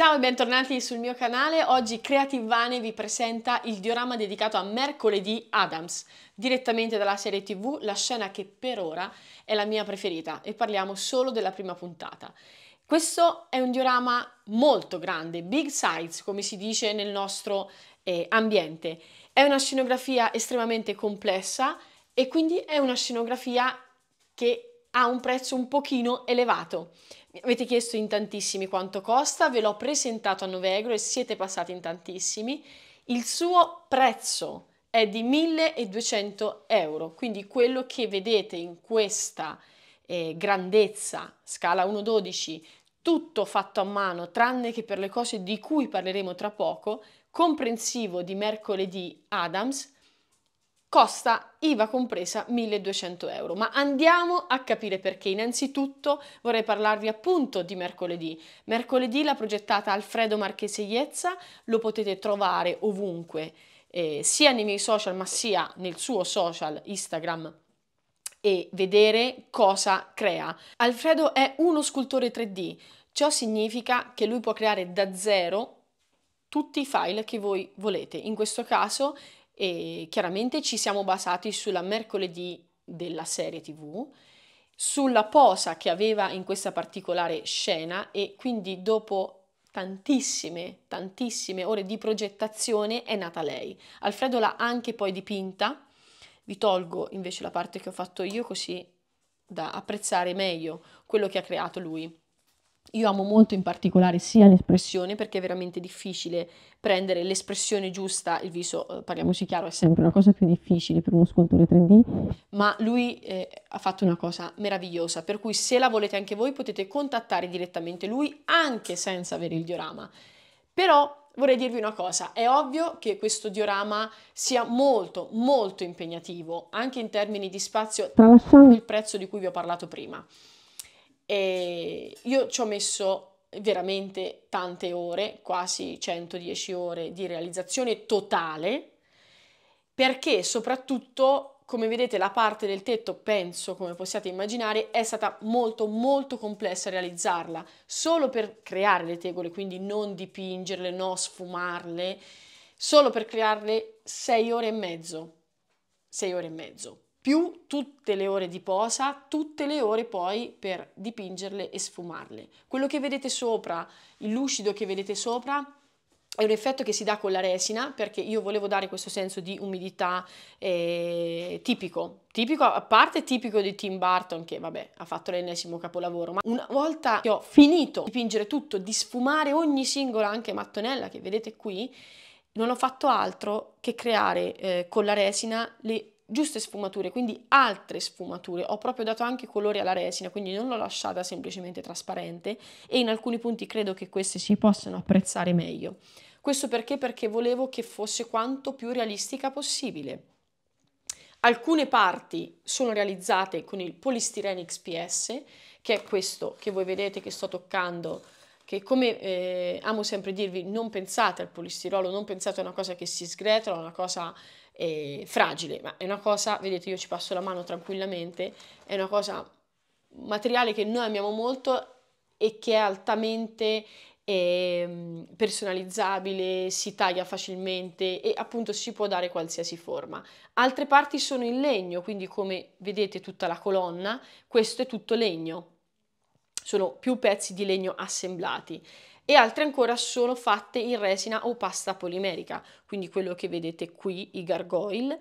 Ciao e bentornati sul mio canale, oggi Creative Vane vi presenta il diorama dedicato a mercoledì Adams, direttamente dalla serie tv, la scena che per ora è la mia preferita e parliamo solo della prima puntata. Questo è un diorama molto grande, big size come si dice nel nostro eh, ambiente, è una scenografia estremamente complessa e quindi è una scenografia che ha un prezzo un pochino elevato. Avete chiesto in tantissimi quanto costa, ve l'ho presentato a 9 euro e siete passati in tantissimi. Il suo prezzo è di 1200 euro, quindi quello che vedete in questa eh, grandezza, scala 1.12, tutto fatto a mano, tranne che per le cose di cui parleremo tra poco, comprensivo di mercoledì Adams, costa IVA compresa 1200 euro. Ma andiamo a capire perché. Innanzitutto vorrei parlarvi appunto di mercoledì. Mercoledì l'ha progettata Alfredo Marchese Iezza lo potete trovare ovunque, eh, sia nei miei social ma sia nel suo social Instagram e vedere cosa crea. Alfredo è uno scultore 3D, ciò significa che lui può creare da zero tutti i file che voi volete. In questo caso e chiaramente ci siamo basati sulla mercoledì della serie tv, sulla posa che aveva in questa particolare scena e quindi dopo tantissime, tantissime ore di progettazione è nata lei. Alfredo l'ha anche poi dipinta, vi tolgo invece la parte che ho fatto io così da apprezzare meglio quello che ha creato lui. Io amo molto in particolare sia l'espressione perché è veramente difficile prendere l'espressione giusta, il viso, eh, parliamoci chiaro, è sempre una cosa più difficile per uno scultore 3D, ma lui eh, ha fatto una cosa meravigliosa, per cui se la volete anche voi potete contattare direttamente lui anche senza avere il diorama. Però vorrei dirvi una cosa, è ovvio che questo diorama sia molto molto impegnativo, anche in termini di spazio, tralasciando il prezzo di cui vi ho parlato prima. E io ci ho messo veramente tante ore, quasi 110 ore di realizzazione totale, perché soprattutto, come vedete, la parte del tetto, penso, come possiate immaginare, è stata molto molto complessa realizzarla, solo per creare le tegole, quindi non dipingerle, non sfumarle, solo per crearle 6 ore e mezzo, 6 ore e mezzo, più tutte le ore di posa, tutte le ore poi per dipingerle e sfumarle. Quello che vedete sopra, il lucido che vedete sopra, è un effetto che si dà con la resina perché io volevo dare questo senso di umidità eh, tipico, tipico, a parte tipico di Tim Burton che vabbè ha fatto l'ennesimo capolavoro, ma una volta che ho finito di dipingere tutto, di sfumare ogni singola anche mattonella che vedete qui, non ho fatto altro che creare eh, con la resina le giuste sfumature, quindi altre sfumature. Ho proprio dato anche colori alla resina, quindi non l'ho lasciata semplicemente trasparente e in alcuni punti credo che queste si possano apprezzare meglio. Questo perché? Perché volevo che fosse quanto più realistica possibile. Alcune parti sono realizzate con il polistirene XPS, che è questo che voi vedete che sto toccando che come eh, amo sempre dirvi, non pensate al polistirolo, non pensate a una cosa che si sgretola, a una cosa eh, fragile, ma è una cosa, vedete io ci passo la mano tranquillamente, è una cosa materiale che noi amiamo molto e che è altamente eh, personalizzabile, si taglia facilmente e appunto si può dare qualsiasi forma. Altre parti sono in legno, quindi come vedete tutta la colonna, questo è tutto legno, sono più pezzi di legno assemblati e altre ancora sono fatte in resina o pasta polimerica, quindi quello che vedete qui, i gargoyle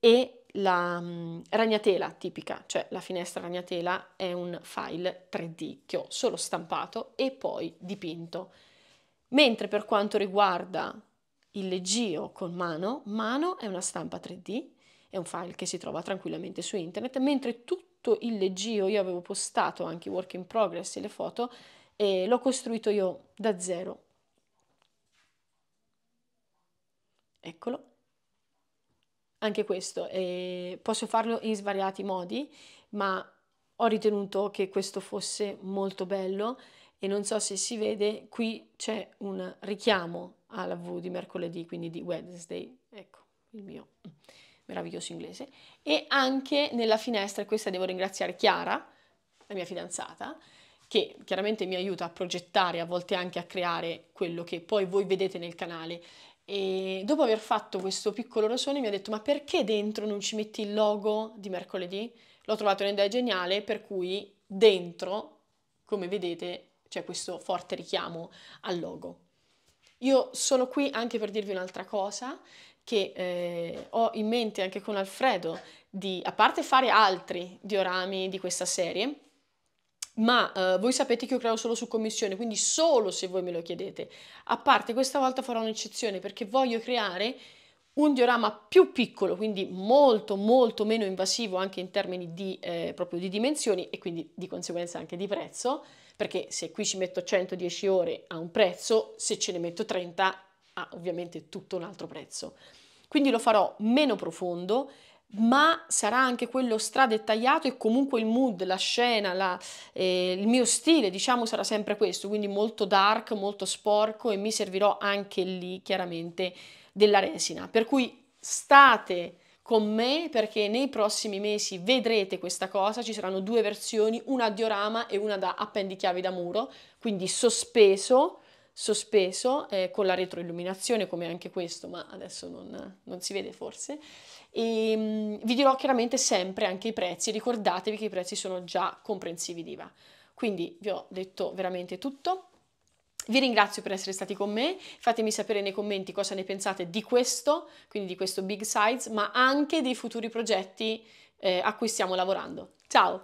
e la mm, ragnatela tipica, cioè la finestra ragnatela è un file 3D che ho solo stampato e poi dipinto. Mentre per quanto riguarda il leggio con mano, mano è una stampa 3D, è un file che si trova tranquillamente su internet, mentre tutto tutto il leggio, io avevo postato anche i work in progress e le foto e l'ho costruito io da zero. Eccolo. Anche questo, eh, posso farlo in svariati modi, ma ho ritenuto che questo fosse molto bello e non so se si vede, qui c'è un richiamo alla V di mercoledì, quindi di Wednesday, ecco il mio meraviglioso inglese, e anche nella finestra, e questa devo ringraziare Chiara, la mia fidanzata, che chiaramente mi aiuta a progettare, a volte anche a creare quello che poi voi vedete nel canale. E dopo aver fatto questo piccolo rosone mi ha detto ma perché dentro non ci metti il logo di mercoledì? L'ho trovato un'idea geniale per cui dentro, come vedete, c'è questo forte richiamo al logo. Io sono qui anche per dirvi un'altra cosa, che eh, ho in mente anche con Alfredo di, a parte fare altri diorami di questa serie, ma eh, voi sapete che io creo solo su commissione, quindi solo se voi me lo chiedete. A parte questa volta farò un'eccezione perché voglio creare un diorama più piccolo, quindi molto molto meno invasivo anche in termini di, eh, proprio di dimensioni e quindi di conseguenza anche di prezzo, perché se qui ci metto 110 ore a un prezzo, se ce ne metto 30 ha ovviamente tutto un altro prezzo. Quindi lo farò meno profondo, ma sarà anche quello stradettagliato e comunque il mood, la scena, la, eh, il mio stile, diciamo, sarà sempre questo, quindi molto dark, molto sporco e mi servirò anche lì chiaramente della resina. Per cui state con me perché nei prossimi mesi vedrete questa cosa, ci saranno due versioni, una diorama e una da appendichiavi da muro, quindi sospeso sospeso eh, con la retroilluminazione come anche questo, ma adesso non, non si vede forse. E, um, vi dirò chiaramente sempre anche i prezzi, ricordatevi che i prezzi sono già comprensivi di IVA. Quindi vi ho detto veramente tutto. Vi ringrazio per essere stati con me, fatemi sapere nei commenti cosa ne pensate di questo, quindi di questo big size, ma anche dei futuri progetti eh, a cui stiamo lavorando. Ciao!